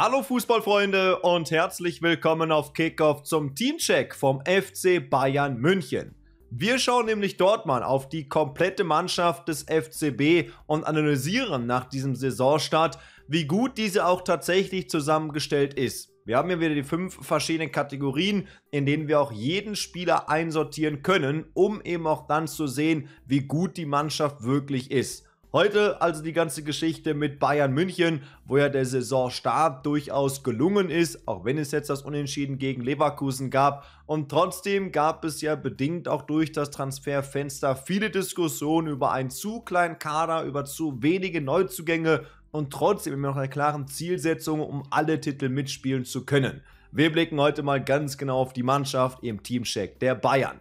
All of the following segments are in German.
Hallo Fußballfreunde und herzlich willkommen auf Kickoff zum Teamcheck vom FC Bayern München. Wir schauen nämlich dort mal auf die komplette Mannschaft des FCB und analysieren nach diesem Saisonstart, wie gut diese auch tatsächlich zusammengestellt ist. Wir haben hier wieder die fünf verschiedenen Kategorien, in denen wir auch jeden Spieler einsortieren können, um eben auch dann zu sehen, wie gut die Mannschaft wirklich ist. Heute also die ganze Geschichte mit Bayern München, wo ja der Saisonstart durchaus gelungen ist, auch wenn es jetzt das Unentschieden gegen Leverkusen gab. Und trotzdem gab es ja bedingt auch durch das Transferfenster viele Diskussionen über einen zu kleinen Kader, über zu wenige Neuzugänge und trotzdem immer noch eine klaren Zielsetzung, um alle Titel mitspielen zu können. Wir blicken heute mal ganz genau auf die Mannschaft im Teamcheck der Bayern.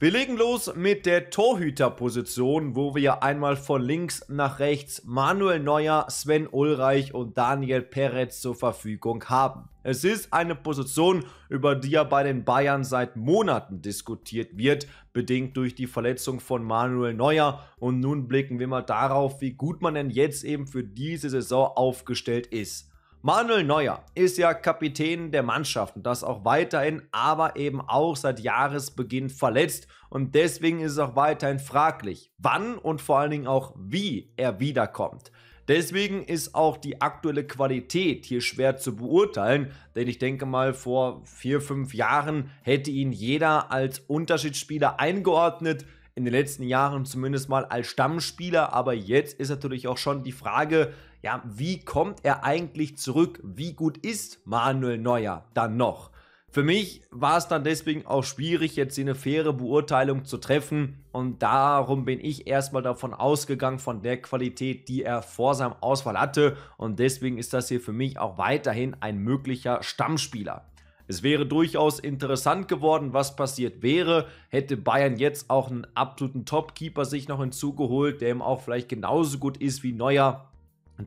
Wir legen los mit der Torhüterposition, wo wir einmal von links nach rechts Manuel Neuer, Sven Ulreich und Daniel Perez zur Verfügung haben. Es ist eine Position, über die ja bei den Bayern seit Monaten diskutiert wird, bedingt durch die Verletzung von Manuel Neuer. Und nun blicken wir mal darauf, wie gut man denn jetzt eben für diese Saison aufgestellt ist. Manuel Neuer ist ja Kapitän der Mannschaft und das auch weiterhin, aber eben auch seit Jahresbeginn verletzt und deswegen ist es auch weiterhin fraglich, wann und vor allen Dingen auch wie er wiederkommt. Deswegen ist auch die aktuelle Qualität hier schwer zu beurteilen, denn ich denke mal, vor vier, fünf Jahren hätte ihn jeder als Unterschiedsspieler eingeordnet, in den letzten Jahren zumindest mal als Stammspieler, aber jetzt ist natürlich auch schon die Frage, ja, wie kommt er eigentlich zurück? Wie gut ist Manuel Neuer dann noch? Für mich war es dann deswegen auch schwierig, jetzt eine faire Beurteilung zu treffen. Und darum bin ich erstmal davon ausgegangen, von der Qualität, die er vor seinem Ausfall hatte. Und deswegen ist das hier für mich auch weiterhin ein möglicher Stammspieler. Es wäre durchaus interessant geworden, was passiert wäre, hätte Bayern jetzt auch einen absoluten Topkeeper sich noch hinzugeholt, der ihm auch vielleicht genauso gut ist wie Neuer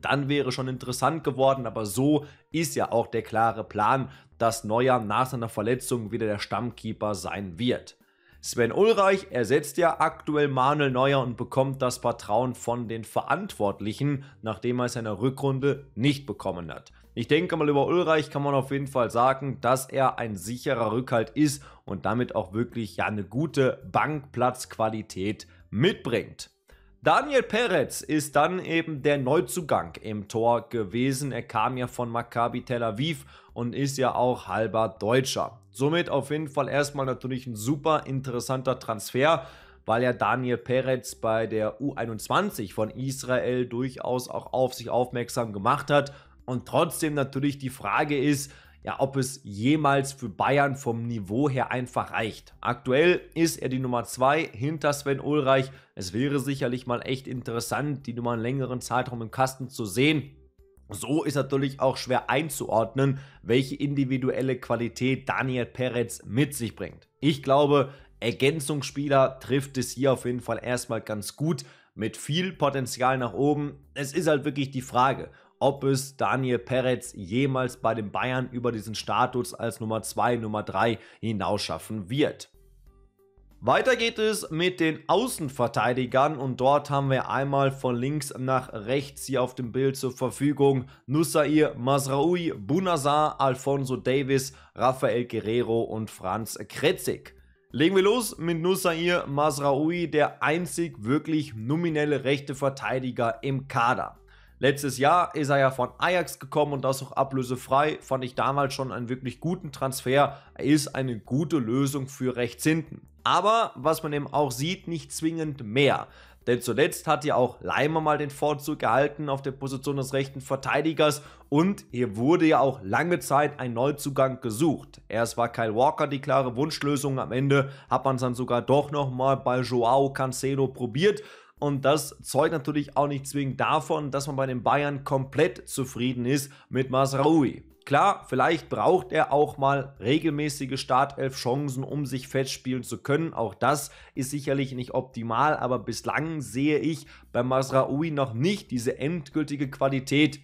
dann wäre schon interessant geworden, aber so ist ja auch der klare Plan, dass Neuer nach seiner Verletzung wieder der Stammkeeper sein wird. Sven Ulreich ersetzt ja aktuell Manuel Neuer und bekommt das Vertrauen von den Verantwortlichen, nachdem er es in der Rückrunde nicht bekommen hat. Ich denke mal, über Ulreich kann man auf jeden Fall sagen, dass er ein sicherer Rückhalt ist und damit auch wirklich ja eine gute Bankplatzqualität mitbringt. Daniel Perez ist dann eben der Neuzugang im Tor gewesen. Er kam ja von Maccabi Tel Aviv und ist ja auch halber Deutscher. Somit auf jeden Fall erstmal natürlich ein super interessanter Transfer, weil ja Daniel Perez bei der U21 von Israel durchaus auch auf sich aufmerksam gemacht hat. Und trotzdem natürlich die Frage ist, ja, ob es jemals für Bayern vom Niveau her einfach reicht. Aktuell ist er die Nummer 2 hinter Sven Ulreich. Es wäre sicherlich mal echt interessant, die Nummer einen längeren Zeitraum im Kasten zu sehen. So ist natürlich auch schwer einzuordnen, welche individuelle Qualität Daniel Perez mit sich bringt. Ich glaube, Ergänzungsspieler trifft es hier auf jeden Fall erstmal ganz gut mit viel Potenzial nach oben. Es ist halt wirklich die Frage, ob es Daniel Perez jemals bei den Bayern über diesen Status als Nummer 2, Nummer 3 hinausschaffen wird. Weiter geht es mit den Außenverteidigern und dort haben wir einmal von links nach rechts hier auf dem Bild zur Verfügung Nusair Masraoui, Bunazar, Alfonso Davis, Rafael Guerrero und Franz Kretzig. Legen wir los mit Nusair Masraoui, der einzig wirklich nominelle rechte Verteidiger im Kader. Letztes Jahr ist er ja von Ajax gekommen und das auch ablösefrei. Fand ich damals schon einen wirklich guten Transfer. Er ist eine gute Lösung für rechts hinten. Aber was man eben auch sieht, nicht zwingend mehr. Denn zuletzt hat ja auch Leimer mal den Vorzug gehalten auf der Position des rechten Verteidigers und hier wurde ja auch lange Zeit ein Neuzugang gesucht. Erst war Kyle Walker die klare Wunschlösung, am Ende hat man es dann sogar doch nochmal bei Joao Cancelo probiert und das zeugt natürlich auch nicht zwingend davon, dass man bei den Bayern komplett zufrieden ist mit Masraoui. Klar, vielleicht braucht er auch mal regelmäßige Startelf-Chancen, um sich fett spielen zu können. Auch das ist sicherlich nicht optimal, aber bislang sehe ich bei Masraoui noch nicht diese endgültige Qualität,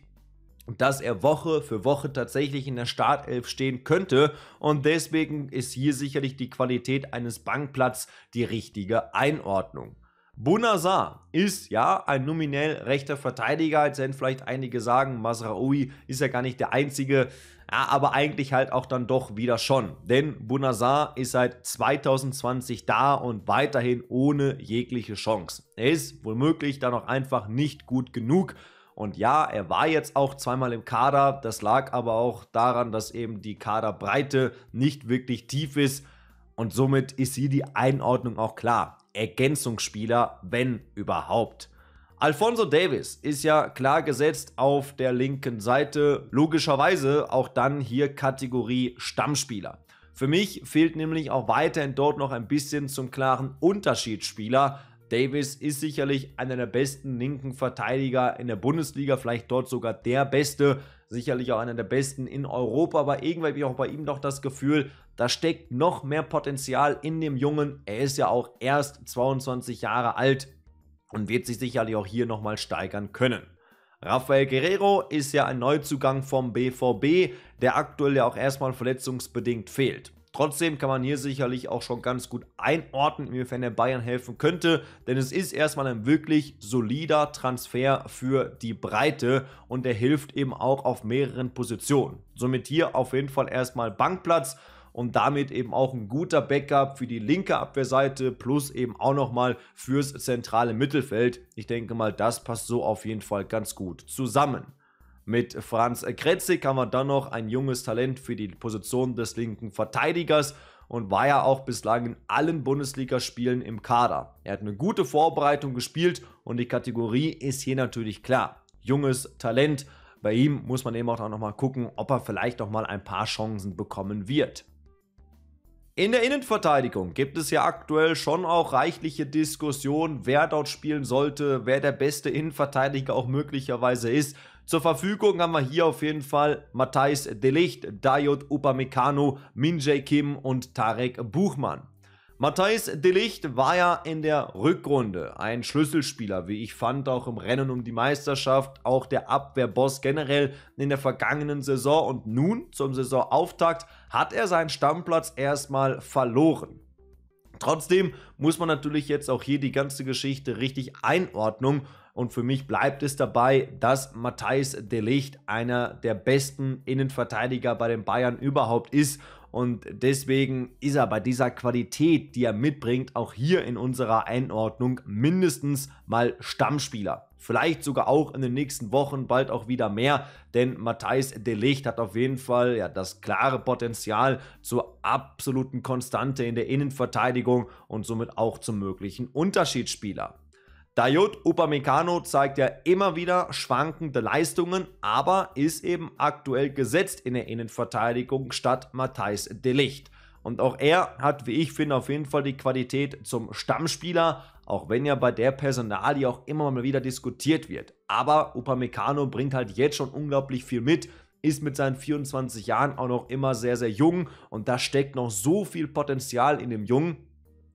und dass er Woche für Woche tatsächlich in der Startelf stehen könnte. Und deswegen ist hier sicherlich die Qualität eines Bankplatz die richtige Einordnung. Bonazar ist ja ein nominell rechter Verteidiger, als wenn vielleicht einige sagen, Masraoui ist ja gar nicht der einzige, ja, aber eigentlich halt auch dann doch wieder schon. Denn Bonazar ist seit 2020 da und weiterhin ohne jegliche Chance. Er ist womöglich dann auch einfach nicht gut genug. Und ja, er war jetzt auch zweimal im Kader. Das lag aber auch daran, dass eben die Kaderbreite nicht wirklich tief ist. Und somit ist hier die Einordnung auch klar. Ergänzungsspieler, wenn überhaupt. Alfonso Davis ist ja klar gesetzt auf der linken Seite, logischerweise auch dann hier Kategorie Stammspieler. Für mich fehlt nämlich auch weiterhin dort noch ein bisschen zum klaren Unterschiedsspieler. Davis ist sicherlich einer der besten linken Verteidiger in der Bundesliga, vielleicht dort sogar der beste sicherlich auch einer der besten in Europa, aber irgendwie habe ich auch bei ihm doch das Gefühl, da steckt noch mehr Potenzial in dem Jungen. Er ist ja auch erst 22 Jahre alt und wird sich sicherlich auch hier nochmal steigern können. Rafael Guerrero ist ja ein Neuzugang vom BVB, der aktuell ja auch erstmal verletzungsbedingt fehlt. Trotzdem kann man hier sicherlich auch schon ganz gut einordnen, inwiefern der Bayern helfen könnte, denn es ist erstmal ein wirklich solider Transfer für die Breite und der hilft eben auch auf mehreren Positionen. Somit hier auf jeden Fall erstmal Bankplatz und damit eben auch ein guter Backup für die linke Abwehrseite plus eben auch nochmal fürs zentrale Mittelfeld. Ich denke mal, das passt so auf jeden Fall ganz gut zusammen. Mit Franz Kretzig haben wir dann noch ein junges Talent für die Position des linken Verteidigers und war ja auch bislang in allen Bundesligaspielen im Kader. Er hat eine gute Vorbereitung gespielt und die Kategorie ist hier natürlich klar. Junges Talent. Bei ihm muss man eben auch nochmal gucken, ob er vielleicht nochmal ein paar Chancen bekommen wird. In der Innenverteidigung gibt es ja aktuell schon auch reichliche Diskussionen, wer dort spielen sollte, wer der beste Innenverteidiger auch möglicherweise ist. Zur Verfügung haben wir hier auf jeden Fall Matthijs Delicht, Dayot Upamecano, Minjay Kim und Tarek Buchmann. Matthijs Delicht war ja in der Rückrunde ein Schlüsselspieler, wie ich fand, auch im Rennen um die Meisterschaft, auch der Abwehrboss generell in der vergangenen Saison und nun zum Saisonauftakt hat er seinen Stammplatz erstmal verloren. Trotzdem muss man natürlich jetzt auch hier die ganze Geschichte richtig einordnen. Und für mich bleibt es dabei, dass Matthijs de Licht einer der besten Innenverteidiger bei den Bayern überhaupt ist. Und deswegen ist er bei dieser Qualität, die er mitbringt, auch hier in unserer Einordnung mindestens mal Stammspieler. Vielleicht sogar auch in den nächsten Wochen bald auch wieder mehr, denn Matthijs de Licht hat auf jeden Fall ja, das klare Potenzial zur absoluten Konstante in der Innenverteidigung und somit auch zum möglichen Unterschiedsspieler. Dayot Upamecano zeigt ja immer wieder schwankende Leistungen, aber ist eben aktuell gesetzt in der Innenverteidigung statt Matthijs de Licht. Und auch er hat, wie ich finde, auf jeden Fall die Qualität zum Stammspieler, auch wenn ja bei der Personalie auch immer mal wieder diskutiert wird. Aber Upamecano bringt halt jetzt schon unglaublich viel mit, ist mit seinen 24 Jahren auch noch immer sehr, sehr jung und da steckt noch so viel Potenzial in dem Jungen.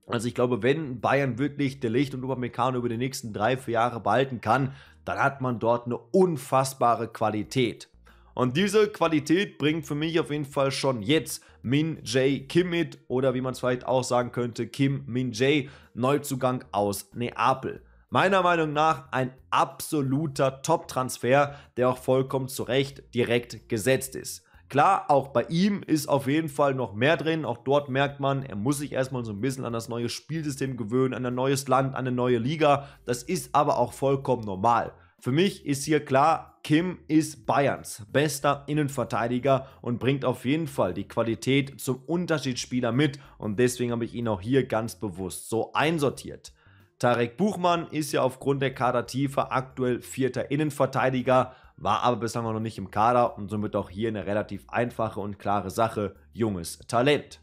Also ich glaube, wenn Bayern wirklich der Licht und Upamecano über die nächsten drei, vier Jahre behalten kann, dann hat man dort eine unfassbare Qualität. Und diese Qualität bringt für mich auf jeden Fall schon jetzt Min Jae Kim mit oder wie man es vielleicht auch sagen könnte, Kim Min Jae, Neuzugang aus Neapel. Meiner Meinung nach ein absoluter Top-Transfer, der auch vollkommen zu Recht direkt gesetzt ist. Klar, auch bei ihm ist auf jeden Fall noch mehr drin. Auch dort merkt man, er muss sich erstmal so ein bisschen an das neue Spielsystem gewöhnen, an ein neues Land, an eine neue Liga. Das ist aber auch vollkommen normal. Für mich ist hier klar, Kim ist Bayerns bester Innenverteidiger und bringt auf jeden Fall die Qualität zum Unterschiedsspieler mit und deswegen habe ich ihn auch hier ganz bewusst so einsortiert. Tarek Buchmann ist ja aufgrund der Kadertiefe aktuell vierter Innenverteidiger, war aber bislang noch nicht im Kader und somit auch hier eine relativ einfache und klare Sache, junges Talent.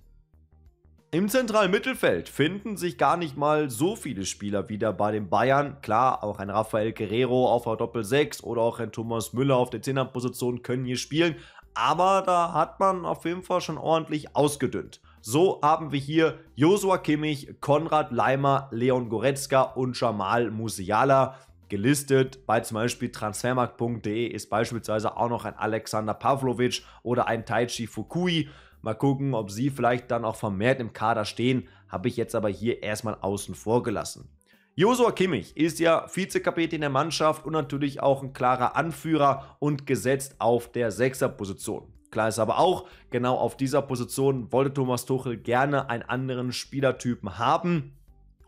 Im zentralen Mittelfeld finden sich gar nicht mal so viele Spieler wieder bei den Bayern. Klar, auch ein Rafael Guerrero auf der Doppel-6 oder auch ein Thomas Müller auf der 10er-Position können hier spielen, aber da hat man auf jeden Fall schon ordentlich ausgedünnt. So haben wir hier Josua Kimmich, Konrad Leimer, Leon Goretzka und Jamal Musiala gelistet. Bei zum Beispiel transfermarkt.de ist beispielsweise auch noch ein Alexander Pavlovic oder ein Taichi Fukui. Mal gucken, ob sie vielleicht dann auch vermehrt im Kader stehen, habe ich jetzt aber hier erstmal außen vor gelassen. Josua Kimmich ist ja Vizekapitän der Mannschaft und natürlich auch ein klarer Anführer und gesetzt auf der Sechserposition. Klar ist aber auch, genau auf dieser Position wollte Thomas Tuchel gerne einen anderen Spielertypen haben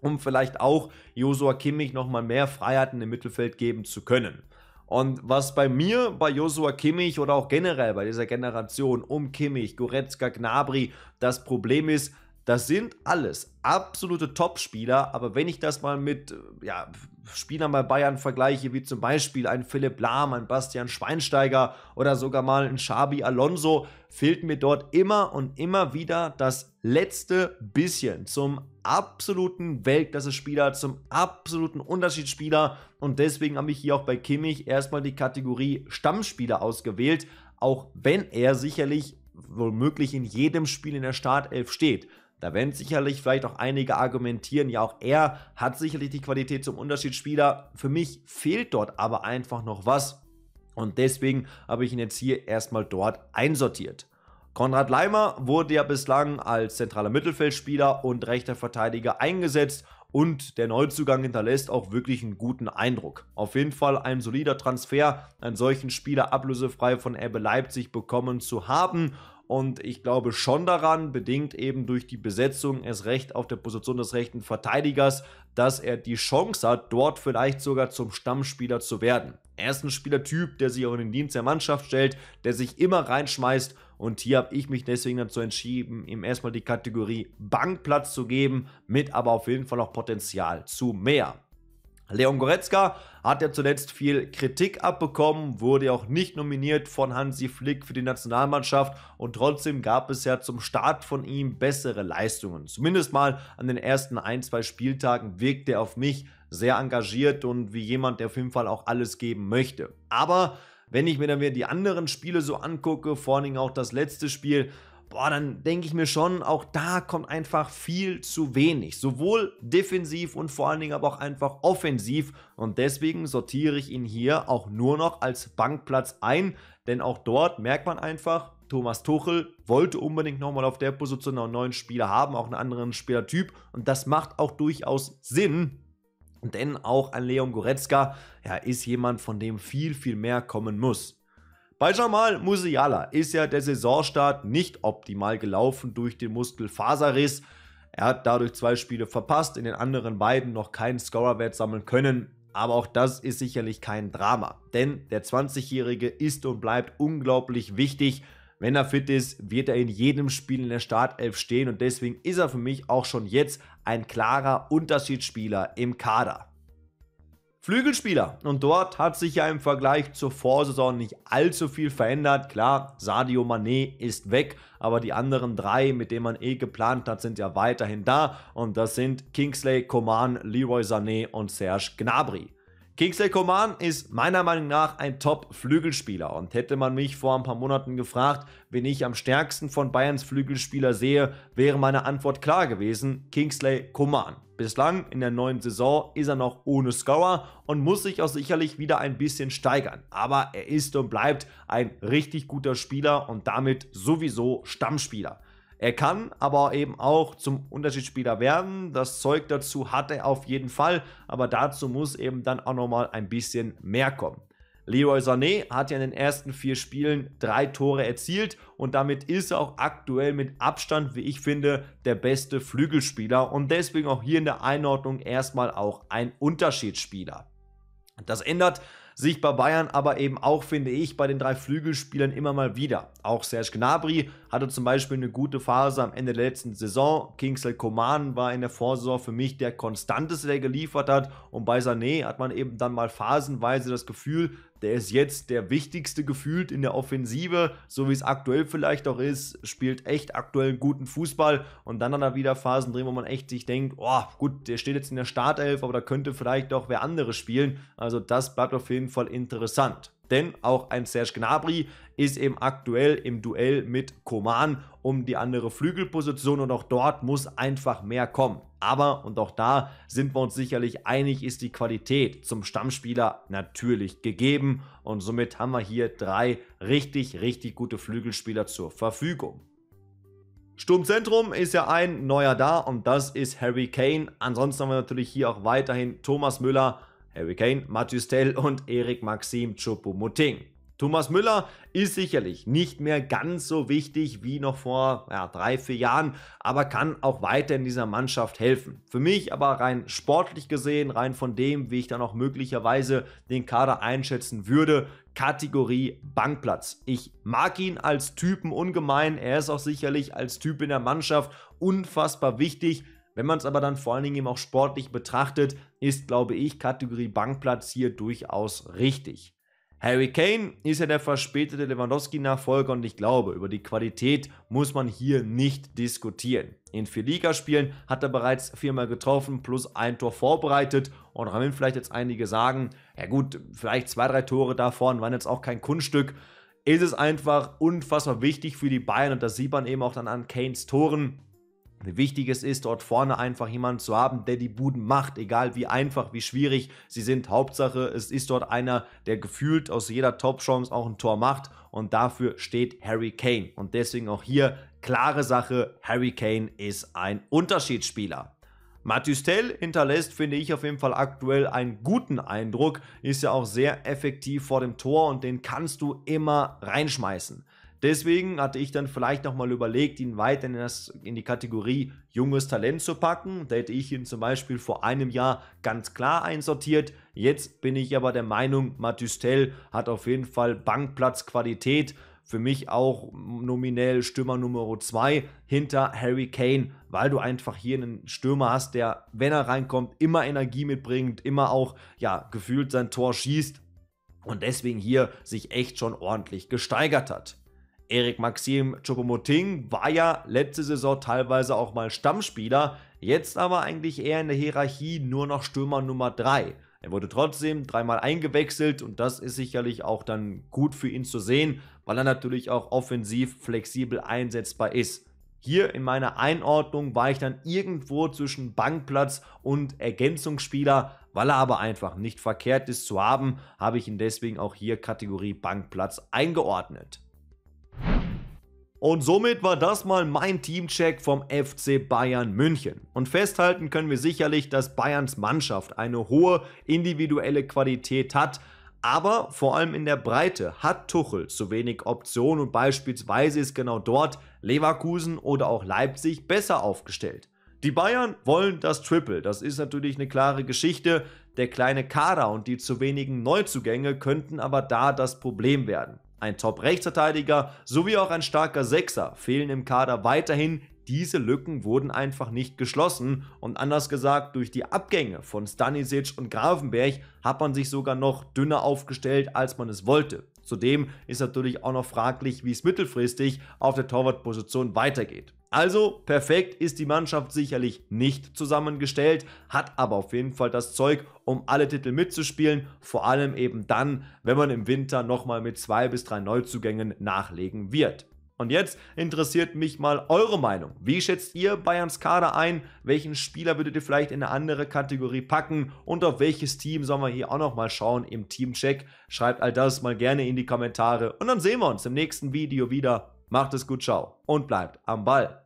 um vielleicht auch Josua Kimmich nochmal mehr Freiheiten im Mittelfeld geben zu können. Und was bei mir, bei Josua Kimmich oder auch generell bei dieser Generation um Kimmich, Goretzka, Gnabry das Problem ist, das sind alles absolute Top-Spieler, aber wenn ich das mal mit äh, ja, Spielern bei Bayern vergleiche, wie zum Beispiel ein Philipp Lahm, ein Bastian Schweinsteiger oder sogar mal ein Xabi Alonso, fehlt mir dort immer und immer wieder das letzte bisschen zum absoluten Weltklasse-Spieler, zum absoluten Unterschiedsspieler. Und deswegen habe ich hier auch bei Kimmich erstmal die Kategorie Stammspieler ausgewählt, auch wenn er sicherlich womöglich in jedem Spiel in der Startelf steht. Da werden sicherlich vielleicht auch einige argumentieren, ja auch er hat sicherlich die Qualität zum Unterschiedsspieler. Für mich fehlt dort aber einfach noch was. Und deswegen habe ich ihn jetzt hier erstmal dort einsortiert. Konrad Leimer wurde ja bislang als zentraler Mittelfeldspieler und rechter Verteidiger eingesetzt und der Neuzugang hinterlässt auch wirklich einen guten Eindruck. Auf jeden Fall ein solider Transfer, einen solchen Spieler ablösefrei von Erbe Leipzig bekommen zu haben. Und ich glaube schon daran, bedingt eben durch die Besetzung erst recht auf der Position des rechten Verteidigers, dass er die Chance hat, dort vielleicht sogar zum Stammspieler zu werden. Er ist ein Spielertyp, der sich auch in den Dienst der Mannschaft stellt, der sich immer reinschmeißt und hier habe ich mich deswegen dazu entschieden, ihm erstmal die Kategorie Bankplatz zu geben, mit aber auf jeden Fall auch Potenzial zu mehr. Leon Goretzka hat ja zuletzt viel Kritik abbekommen, wurde auch nicht nominiert von Hansi Flick für die Nationalmannschaft und trotzdem gab es ja zum Start von ihm bessere Leistungen. Zumindest mal an den ersten ein, zwei Spieltagen wirkte er auf mich sehr engagiert und wie jemand, der auf jeden Fall auch alles geben möchte. Aber wenn ich mir dann wieder die anderen Spiele so angucke, vor allen Dingen auch das letzte Spiel, boah, dann denke ich mir schon, auch da kommt einfach viel zu wenig. Sowohl defensiv und vor allen Dingen aber auch einfach offensiv. Und deswegen sortiere ich ihn hier auch nur noch als Bankplatz ein. Denn auch dort merkt man einfach, Thomas Tuchel wollte unbedingt nochmal auf der Position einen neuen Spieler haben, auch einen anderen Spielertyp. Und das macht auch durchaus Sinn, denn auch ein Leon Goretzka ja, ist jemand, von dem viel, viel mehr kommen muss. Bei Jamal Musiala ist ja der Saisonstart nicht optimal gelaufen durch den Muskelfaserriss. Er hat dadurch zwei Spiele verpasst, in den anderen beiden noch keinen Scorerwert sammeln können. Aber auch das ist sicherlich kein Drama, denn der 20-Jährige ist und bleibt unglaublich wichtig. Wenn er fit ist, wird er in jedem Spiel in der Startelf stehen und deswegen ist er für mich auch schon jetzt ein klarer Unterschiedsspieler im Kader. Flügelspieler. Und dort hat sich ja im Vergleich zur Vorsaison nicht allzu viel verändert. Klar, Sadio Mané ist weg, aber die anderen drei, mit denen man eh geplant hat, sind ja weiterhin da. Und das sind Kingsley, Coman, Leroy Sané und Serge Gnabry. Kingsley Coman ist meiner Meinung nach ein Top-Flügelspieler und hätte man mich vor ein paar Monaten gefragt, wen ich am stärksten von Bayerns Flügelspieler sehe, wäre meine Antwort klar gewesen, Kingsley Coman. Bislang in der neuen Saison ist er noch ohne Scorer und muss sich auch sicherlich wieder ein bisschen steigern. Aber er ist und bleibt ein richtig guter Spieler und damit sowieso Stammspieler. Er kann aber eben auch zum Unterschiedsspieler werden. Das Zeug dazu hat er auf jeden Fall, aber dazu muss eben dann auch nochmal ein bisschen mehr kommen. Leroy Sané hat ja in den ersten vier Spielen drei Tore erzielt und damit ist er auch aktuell mit Abstand, wie ich finde, der beste Flügelspieler und deswegen auch hier in der Einordnung erstmal auch ein Unterschiedsspieler. Das ändert sich bei Bayern aber eben auch, finde ich, bei den drei Flügelspielern immer mal wieder. Auch Serge Gnabry hatte zum Beispiel eine gute Phase am Ende der letzten Saison. Kingsley Coman war in der Vorsaison für mich der konstanteste, der geliefert hat. Und bei Sané hat man eben dann mal phasenweise das Gefühl, der ist jetzt der wichtigste gefühlt in der Offensive, so wie es aktuell vielleicht auch ist, spielt echt aktuell einen guten Fußball und dann hat er wieder Phasen drin, wo man echt sich denkt, oh gut, der steht jetzt in der Startelf, aber da könnte vielleicht doch wer anderes spielen. Also das bleibt auf jeden Fall interessant denn auch ein Serge Gnabry ist eben aktuell im Duell mit Koman um die andere Flügelposition und auch dort muss einfach mehr kommen. Aber, und auch da sind wir uns sicherlich einig, ist die Qualität zum Stammspieler natürlich gegeben und somit haben wir hier drei richtig, richtig gute Flügelspieler zur Verfügung. Sturmzentrum ist ja ein neuer da und das ist Harry Kane. Ansonsten haben wir natürlich hier auch weiterhin Thomas Müller, Harry Kane, Mathieu Tell und Erik Maxim Choupo-Moting. Thomas Müller ist sicherlich nicht mehr ganz so wichtig wie noch vor ja, drei, vier Jahren, aber kann auch weiter in dieser Mannschaft helfen. Für mich aber rein sportlich gesehen, rein von dem, wie ich dann auch möglicherweise den Kader einschätzen würde, Kategorie Bankplatz. Ich mag ihn als Typen ungemein, er ist auch sicherlich als Typ in der Mannschaft unfassbar wichtig wenn man es aber dann vor allen Dingen eben auch sportlich betrachtet, ist, glaube ich, Kategorie Bankplatz hier durchaus richtig. Harry Kane ist ja der verspätete Lewandowski-Nachfolger und ich glaube, über die Qualität muss man hier nicht diskutieren. In vier Ligaspielen hat er bereits viermal getroffen plus ein Tor vorbereitet und auch wenn vielleicht jetzt einige sagen, ja gut, vielleicht zwei, drei Tore davon waren jetzt auch kein Kunststück. Ist es einfach unfassbar wichtig für die Bayern und das sieht man eben auch dann an Kanes Toren Wichtig es ist, dort vorne einfach jemanden zu haben, der die Buden macht, egal wie einfach, wie schwierig sie sind. Hauptsache, es ist dort einer, der gefühlt aus jeder Top-Chance auch ein Tor macht und dafür steht Harry Kane. Und deswegen auch hier klare Sache, Harry Kane ist ein Unterschiedsspieler. Matthys Tell hinterlässt, finde ich auf jeden Fall aktuell einen guten Eindruck, ist ja auch sehr effektiv vor dem Tor und den kannst du immer reinschmeißen. Deswegen hatte ich dann vielleicht nochmal überlegt, ihn weiter in, das, in die Kategorie junges Talent zu packen. Da hätte ich ihn zum Beispiel vor einem Jahr ganz klar einsortiert. Jetzt bin ich aber der Meinung, Mathüstel hat auf jeden Fall Bankplatzqualität. Für mich auch nominell Stürmer Nummer 2 hinter Harry Kane, weil du einfach hier einen Stürmer hast, der, wenn er reinkommt, immer Energie mitbringt, immer auch, ja, gefühlt sein Tor schießt und deswegen hier sich echt schon ordentlich gesteigert hat. Erik Maxim Chopomoting war ja letzte Saison teilweise auch mal Stammspieler, jetzt aber eigentlich eher in der Hierarchie nur noch Stürmer Nummer 3. Er wurde trotzdem dreimal eingewechselt und das ist sicherlich auch dann gut für ihn zu sehen, weil er natürlich auch offensiv flexibel einsetzbar ist. Hier in meiner Einordnung war ich dann irgendwo zwischen Bankplatz und Ergänzungsspieler, weil er aber einfach nicht verkehrt ist zu haben, habe ich ihn deswegen auch hier Kategorie Bankplatz eingeordnet. Und somit war das mal mein Teamcheck vom FC Bayern München. Und festhalten können wir sicherlich, dass Bayerns Mannschaft eine hohe individuelle Qualität hat, aber vor allem in der Breite hat Tuchel zu wenig Optionen und beispielsweise ist genau dort Leverkusen oder auch Leipzig besser aufgestellt. Die Bayern wollen das Triple, das ist natürlich eine klare Geschichte. Der kleine Kader und die zu wenigen Neuzugänge könnten aber da das Problem werden ein Top-Rechtsverteidiger sowie auch ein starker Sechser fehlen im Kader weiterhin. Diese Lücken wurden einfach nicht geschlossen und anders gesagt, durch die Abgänge von Stanisic und Gravenberg hat man sich sogar noch dünner aufgestellt, als man es wollte. Zudem ist natürlich auch noch fraglich, wie es mittelfristig auf der Torwartposition weitergeht. Also perfekt ist die Mannschaft sicherlich nicht zusammengestellt, hat aber auf jeden Fall das Zeug, um alle Titel mitzuspielen, vor allem eben dann, wenn man im Winter nochmal mit zwei bis drei Neuzugängen nachlegen wird. Und jetzt interessiert mich mal eure Meinung. Wie schätzt ihr Bayerns Kader ein? Welchen Spieler würdet ihr vielleicht in eine andere Kategorie packen? Und auf welches Team sollen wir hier auch nochmal schauen im Teamcheck? Schreibt all das mal gerne in die Kommentare. Und dann sehen wir uns im nächsten Video wieder. Macht es gut, ciao und bleibt am Ball.